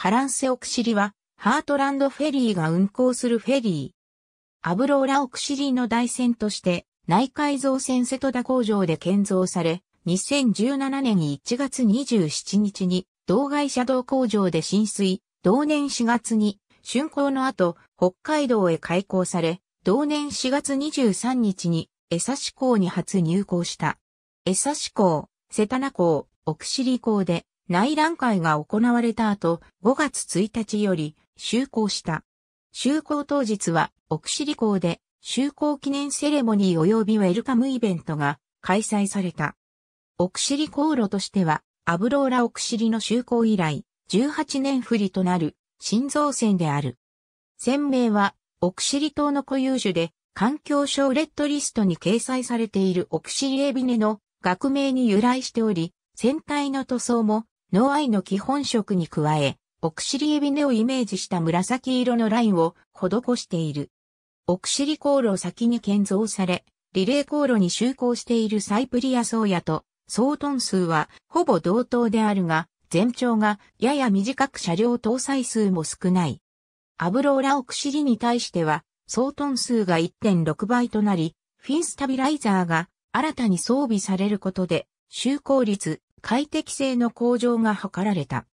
カランセオクシリは、ハートランドフェリーが運航するフェリー。アブローラオクシリの台船として、内海造船瀬戸田工場で建造され、2017年1月27日に、同外車道工場で浸水、同年4月に、竣工の後、北海道へ開港され、同年4月23日に、江差港に初入港した。江差港、瀬田名港、奥尻港で、内覧会が行われた後、5月1日より、就航した。就航当日は、奥尻港で、就航記念セレモニー及びウェルカムイベントが開催された。奥尻航路としては、アブローラ奥尻の就航以来、18年振りとなる、新造船である。船名は、奥尻島の固有種で、環境省レッドリストに掲載されている奥尻エビネの学名に由来しており、船体の塗装もノアイの基本色に加え、オクシリエビネをイメージした紫色のラインを施している。オクシリ航路先に建造され、リレー航路に就航しているサイプリア宗谷と、総トン数はほぼ同等であるが、全長がやや短く車両搭載数も少ない。アブローラオクシリに対しては、総トン数が1.6倍となり、フィンスタビライザーが新たに装備されることで、就航率、快適性の向上が図られた。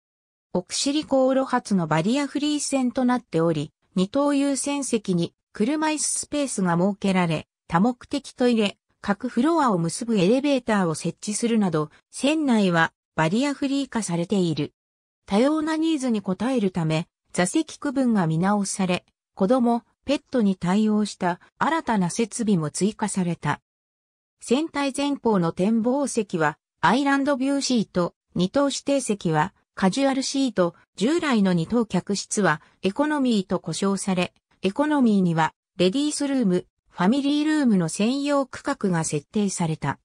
奥尻航路発のバリアフリー線となっており、二等優先席に車椅子スペースが設けられ、多目的トイレ、各フロアを結ぶエレベーターを設置するなど、船内はバリアフリー化されている。多様なニーズに応えるため、座席区分が見直され、子供、ペットに対応した新たな設備も追加された。船体前方の展望席はアイランドビューシート、二等指定席はカジュアルシート、従来の二等客室はエコノミーと呼称され、エコノミーにはレディースルーム、ファミリールームの専用区画が設定された。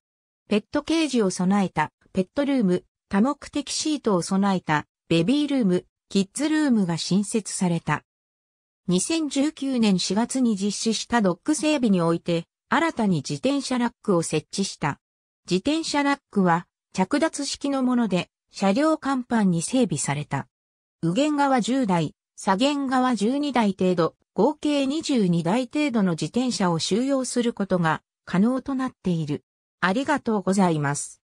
ペットケージを備えたペットルーム、多目的シートを備えたベビールーム、キッズルームが新設された。2019年4月に実施したドック整備において、新たに自転車ラックを設置した。自転車ラックは着脱式のもので車両甲板に整備された。右舷側10台、左舷側12台程度、合計22台程度の自転車を収容することが可能となっている。ありがとうございます。